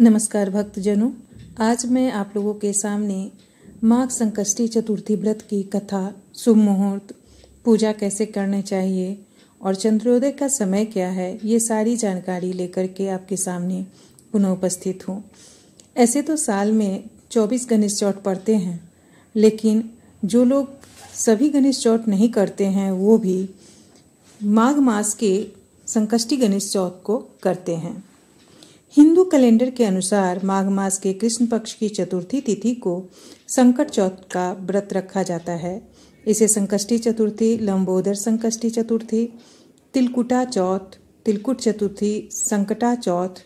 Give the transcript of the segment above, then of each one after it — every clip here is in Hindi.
नमस्कार भक्तजनों आज मैं आप लोगों के सामने माघ संकष्टी चतुर्थी व्रत की कथा शुभ मुहूर्त पूजा कैसे करने चाहिए और चंद्रोदय का समय क्या है ये सारी जानकारी लेकर के आपके सामने पुनः उपस्थित हूँ ऐसे तो साल में 24 गणेश चौथ पड़ते हैं लेकिन जो लोग सभी गणेश चौथ नहीं करते हैं वो भी माघ मास के संकष्टी गणेश चौथ को करते हैं हिंदू कैलेंडर के अनुसार माघ मास के कृष्ण पक्ष की चतुर्थी तिथि को संकट चौथ का व्रत रखा जाता है इसे संकष्टी चतुर्थी लंबोदर संकष्टी चतुर्थी तिलकुटा चौथ तिलकुट चतुर्थी संकटा चौथ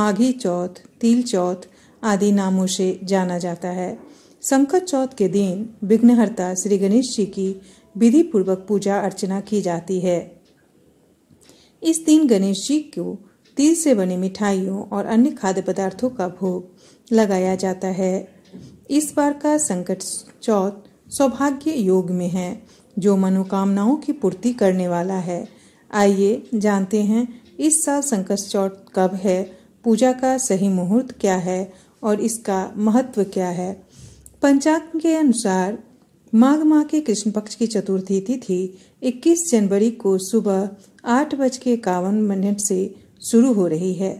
माघी चौथ तिल चौथ आदि नामों से जाना जाता है संकट चौथ के दिन विघ्नहर्ता श्री गणेश जी की विधि पूर्वक पूजा अर्चना की जाती है इस दिन गणेश जी को तिल से बनी मिठाइयों और अन्य खाद्य पदार्थों का भोग लगाया जाता है इस बार का संकट चौथ सौभाग्य योग में है जो मनोकामनाओं की पूर्ति करने वाला है आइए जानते हैं इस साल संकट चौथ कब है पूजा का सही मुहूर्त क्या है और इसका महत्व क्या है पंचांग के अनुसार माघ माह के कृष्ण पक्ष की चतुर्थी तिथि 21 जनवरी को सुबह आठ बज के इक्यावन मिनट से शुरू हो रही है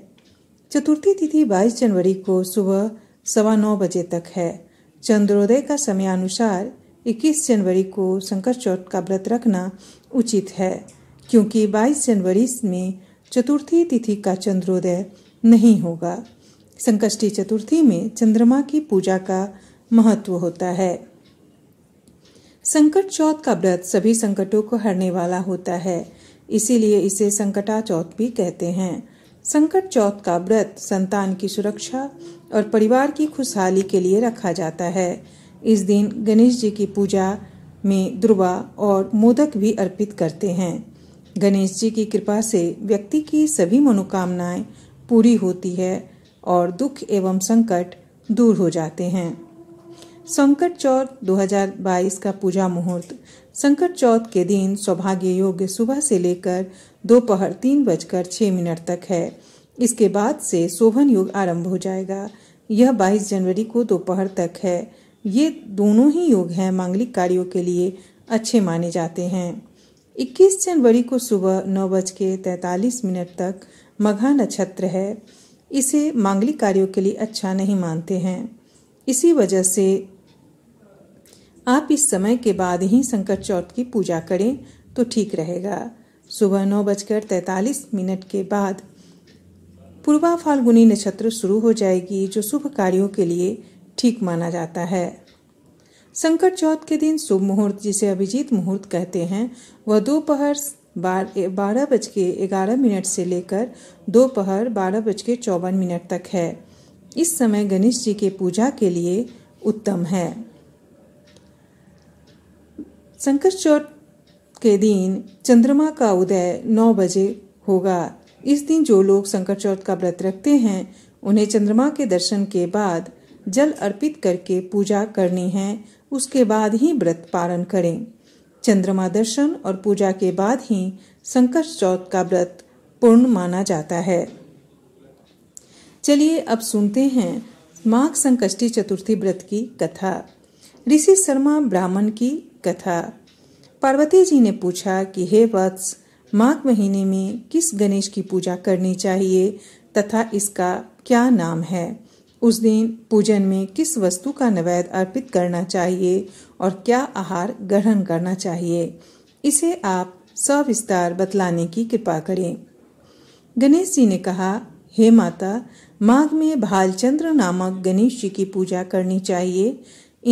चतुर्थी तिथि 22 जनवरी को सुबह सवा नौ बजे तक है चंद्रोदय का समयानुसार 21 जनवरी को शंकर चौथ का व्रत रखना उचित है क्योंकि 22 जनवरी में चतुर्थी तिथि का चंद्रोदय नहीं होगा संकष्टी चतुर्थी में चंद्रमा की पूजा का महत्व होता है संकट चौथ का व्रत सभी संकटों को हरने वाला होता है इसीलिए इसे संकटा चौथ भी कहते हैं संकट चौथ का व्रत संतान की सुरक्षा और परिवार की खुशहाली के लिए रखा जाता है इस दिन गणेश जी की पूजा में दुर्वा और मोदक भी अर्पित करते हैं गणेश जी की कृपा से व्यक्ति की सभी मनोकामनाएं पूरी होती है और दुख एवं संकट दूर हो जाते हैं संकट चौथ 2022 का पूजा मुहूर्त संकट चौथ के दिन सौभाग्य योग सुबह से लेकर दोपहर तीन बजकर छः मिनट तक है इसके बाद से शोभन योग आरंभ हो जाएगा यह 22 जनवरी को दोपहर तक है ये दोनों ही योग हैं मांगलिक कार्यों के लिए अच्छे माने जाते हैं 21 जनवरी को सुबह नौ बज के मिनट तक मघा नक्षत्र है इसे मांगलिक कार्यों के लिए अच्छा नहीं मानते हैं इसी वजह से आप इस समय के बाद ही संकट चौथ की पूजा करें तो ठीक रहेगा सुबह नौ बजकर तैंतालीस मिनट के बाद पूर्वा फाल्गुनी नक्षत्र शुरू हो जाएगी जो शुभ कार्यों के लिए ठीक माना जाता है संकट चौथ के दिन शुभ मुहूर्त जिसे अभिजीत मुहूर्त कहते हैं वह दोपहर बारह बज के ग्यारह मिनट से लेकर दोपहर बारह बज के चौवन मिनट तक है इस समय गणेश जी के पूजा के लिए उत्तम है संकट चौथ के दिन चंद्रमा का उदय नौ बजे होगा इस दिन जो लोग संकट चौथ का व्रत रखते हैं उन्हें चंद्रमा के दर्शन के बाद जल अर्पित करके पूजा करनी है उसके बाद ही व्रत पारण करें चंद्रमा दर्शन और पूजा के बाद ही संकट चौथ का व्रत पूर्ण माना जाता है चलिए अब सुनते हैं माघ संकष्टी चतुर्थी व्रत की कथा ऋषि शर्मा ब्राह्मण की कथा पार्वती जी ने पूछा कि हे वत्स माघ महीने में किस गणेश की पूजा करनी चाहिए तथा इसका क्या नाम है उस दिन पूजन में किस वस्तु का नवेद अर्पित करना चाहिए और क्या आहार ग्रहण करना चाहिए इसे आप सविस्तार बतलाने की कृपा करें गणेश जी ने कहा हे माता माघ में भालचंद्र नामक गणेश जी की पूजा करनी चाहिए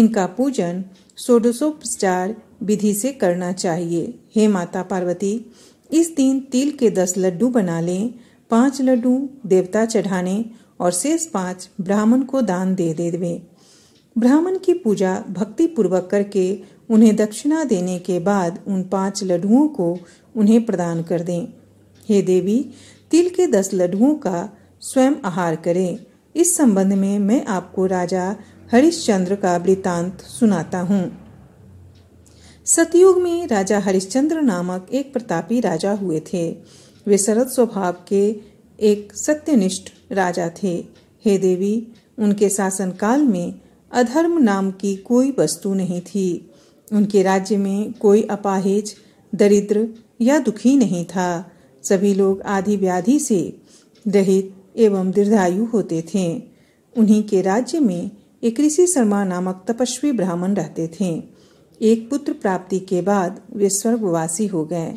इनका पूजन षोडशोपचार विधि से करना चाहिए हे माता पार्वती इस दिन तिल के दस लड्डू बना लें पांच लड्डू देवता चढ़ाने और शेष पांच ब्राह्मण को दान दे देवे ब्राह्मण की पूजा भक्ति पूर्वक करके उन्हें दक्षिणा देने के बाद उन पांच लड्डुओं को उन्हें प्रदान कर दें हे देवी तिल के दस लड्डुओं का स्वयं आहार करें इस संबंध में मैं आपको राजा हरिश्चंद्र का वृतांत सुनाता हूँ सतयुग में राजा हरिश्चंद्र नामक एक प्रतापी राजा हुए थे वे सरद स्वभाव के एक सत्यनिष्ठ राजा थे हे देवी उनके शासनकाल में अधर्म नाम की कोई वस्तु नहीं थी उनके राज्य में कोई अपाहेज दरिद्र या दुखी नहीं था सभी लोग आधि व्याधि से दहित एवं दीर्घायु होते थे उन्हीं के राज्य में एक ऋषि शर्मा नामक तपस्वी ब्राह्मण रहते थे एक पुत्र प्राप्ति के बाद वे स्वर्गवासी हो गए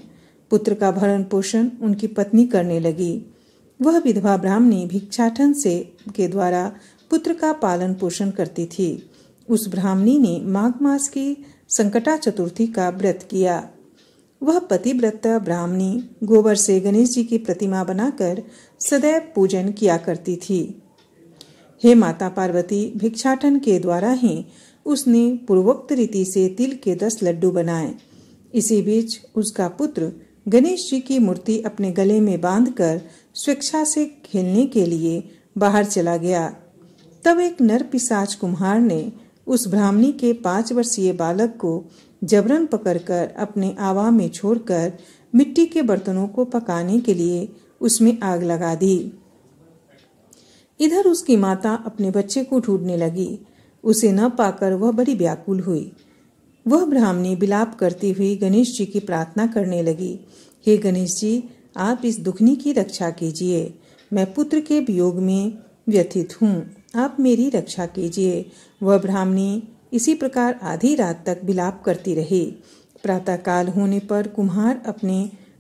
पुत्र का भरण पोषण उनकी पत्नी करने लगी वह विधवा ब्राह्मणी भिक्षाटन से के द्वारा पुत्र का पालन पोषण करती थी उस ब्राह्मणी ने माघ मास की संकटा चतुर्थी का व्रत किया वह पतिव्रत ब्राह्मणी गोबर से गणेश जी की प्रतिमा बनाकर सदैव पूजन किया करती थी हे माता पार्वती भिक्षाटन के द्वारा ही उसने पूर्वोक्त रीति से तिल के दस लड्डू बनाए इसी बीच उसका पुत्र गणेश जी की मूर्ति अपने गले में बांधकर स्वेच्छा से खेलने के लिए बाहर चला गया तब एक नर पिसाच कुम्हार ने उस ब्राह्मणी के पांच वर्षीय बालक को जबरन पकड़कर अपने आवा में छोड़कर मिट्टी के बर्तनों को पकाने के लिए उसमें आग लगा दी इधर उसकी माता अपने बच्चे को ढूंढने लगी उसे न पाकर वह बड़ी व्याकुल हुई वह ब्राह्मणी बिलाप करती हुई गणेश जी की प्रार्थना करने लगी हे गणेश जी आप इस दुखनी की रक्षा कीजिए मैं पुत्र के वियोग में व्यथित हूँ आप मेरी रक्षा कीजिए वह ब्राह्मणी इसी प्रकार आधी रात तक बिलाप करती रही प्रातःकाल होने पर कुम्हार अपने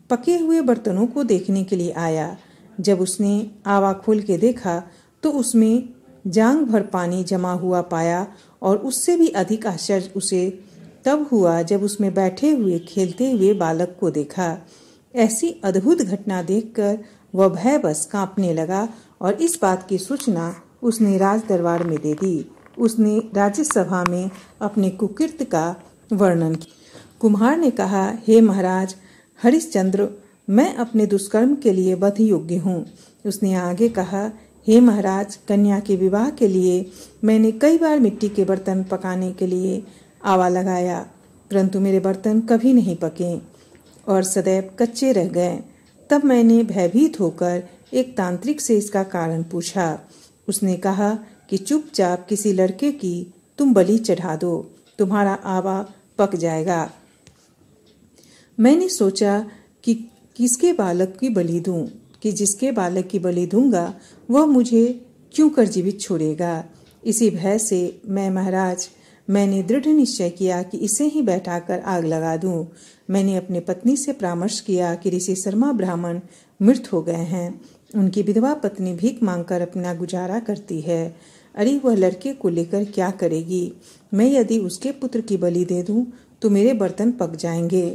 पके हुए बर्तनों को देखने के लिए आया जब उसने आवा खोल के देखा तो उसमें जांग भर पानी जमा हुआ पाया और उससे भी अधिक आश्चर्य उसे तब हुआ जब उसमें बैठे हुए खेलते हुए बालक को देखा ऐसी अद्भुत घटना देखकर वह भय बस कांपने लगा और इस बात की सूचना उसने राज दरबार में दे दी उसने राज्यसभा में अपने कुकृत का वर्णन किया कुम्हार ने कहा हे महाराज हरिश्चंद्र मैं अपने दुष्कर्म के लिए बध योग्य हूँ उसने आगे कहा हे महाराज कन्या के विवाह के लिए मैंने कई बार मिट्टी के बर्तन पकाने के लिए आवा लगाया परंतु मेरे बर्तन कभी नहीं पके और सदैव कच्चे रह गए तब मैंने भयभीत होकर एक तांत्रिक से इसका कारण पूछा उसने कहा कि चुपचाप किसी लड़के की तुम बलि चढ़ा दो तुम्हारा आवा पक जाएगा मैंने सोचा कि किसके बालक की बलि दूं कि जिसके बालक की बलि दूंगा वह मुझे क्यों कर जीवित छोड़ेगा इसी भय से मैं महाराज मैंने दृढ़ निश्चय किया कि इसे ही बैठाकर आग लगा दूं। मैंने अपने पत्नी से परामर्श किया कि ऋषि शर्मा ब्राह्मण मृत हो गए हैं उनकी विधवा पत्नी भीख मांगकर अपना गुजारा करती है अरे वह लड़के को लेकर क्या करेगी मैं यदि उसके पुत्र की बलि दे दूं तो मेरे बर्तन पक जाएंगे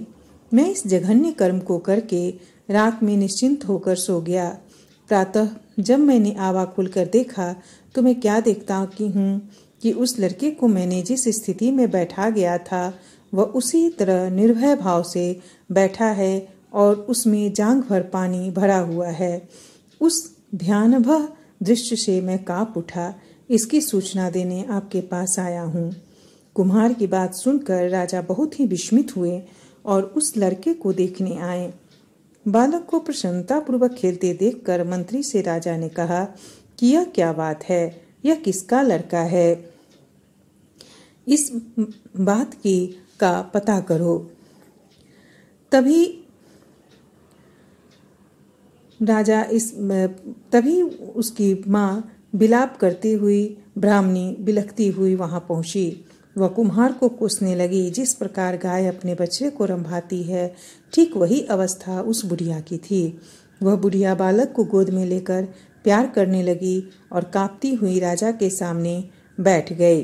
मैं इस जघन्य कर्म को करके रात में निश्चिंत होकर सो गया प्रातः जब मैंने आवा खुल कर देखा तो मैं क्या देखता हूँ कि उस लड़के को मैंने जिस स्थिति में बैठा गया था वह उसी तरह निर्भय भाव से बैठा है और उसमें जांग भर पानी भरा हुआ है उस भयानभ दृश्य से मैं कांप उठा इसकी सूचना देने आपके पास आया हूँ कुम्हार की बात सुनकर राजा बहुत ही विस्मित हुए और उस लड़के को देखने आए बालक को प्रसन्नता पूर्वक खेलते देखकर मंत्री से राजा ने कहा कि यह क्या बात है यह किसका लड़का है इस बात की का पता करो तभी राजा इस तभी उसकी माँ बिलाप करती हुई ब्राह्मणी बिलखती हुई वहां पहुंची वह कुम्हार को कोसने लगी जिस प्रकार गाय अपने बच्चे को रंभाती है ठीक वही अवस्था उस बुढ़िया की थी वह बुढ़िया बालक को गोद में लेकर प्यार करने लगी और कांपती हुई राजा के सामने बैठ गई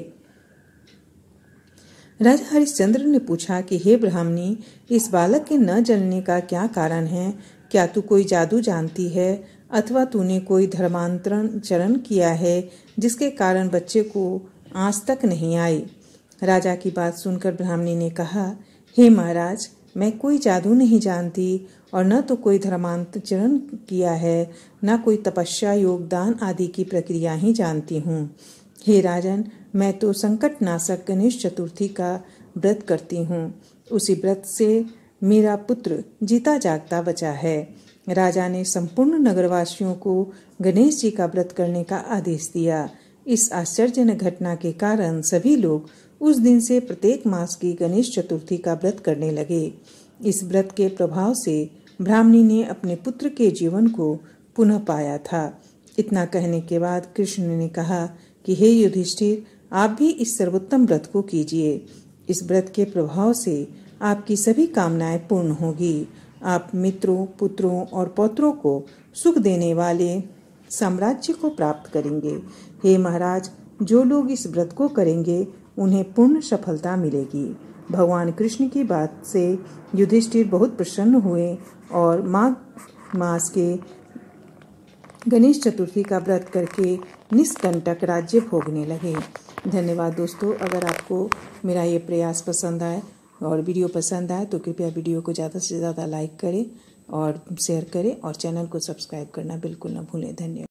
राजा हरिश्चंद्र ने पूछा कि हे ब्राह्मणी इस बालक के न जलने का क्या कारण है क्या तू कोई जादू जानती है अथवा तूने कोई धर्मांतरण चरण किया है जिसके कारण बच्चे को आज तक नहीं आई राजा की बात सुनकर ब्राह्मणी ने कहा हे महाराज मैं कोई जादू नहीं जानती और न तो कोई धर्मांतरण किया है न कोई तपस्या योगदान आदि की प्रक्रिया ही जानती हूँ हे राजन मैं तो संकट नाशक गणेश चतुर्थी का व्रत करती हूँ उसी व्रत से मेरा पुत्र जीता जागता बचा है राजा ने संपूर्ण नगरवासियों को गणेश जी का व्रत करने का आदेश दिया इस आश्चर्यजनक घटना के कारण सभी लोग उस दिन से प्रत्येक मास की गणेश चतुर्थी का व्रत करने लगे इस व्रत के प्रभाव से ब्राह्मणी ने अपने पुत्र के जीवन को पुनः पाया था इतना कहने के बाद कृष्ण ने कहा कि हे युधिष्ठिर आप भी इस सर्वोत्तम व्रत को कीजिए इस व्रत के प्रभाव से आपकी सभी कामनाएं पूर्ण होगी आप मित्रों पुत्रों और पौत्रों को सुख देने वाले साम्राज्य को प्राप्त करेंगे हे महाराज जो लोग इस व्रत को करेंगे उन्हें पूर्ण सफलता मिलेगी भगवान कृष्ण की बात से युधिष्ठिर बहुत प्रसन्न हुए और माघ मास के गणेश चतुर्थी का व्रत करके निष्कंटक राज्य भोगने लगे धन्यवाद दोस्तों अगर आपको मेरा ये प्रयास पसंद आए और वीडियो पसंद आए तो कृपया वीडियो को ज़्यादा से ज़्यादा लाइक करें और शेयर करें और चैनल को सब्सक्राइब करना बिल्कुल ना भूलें धन्यवाद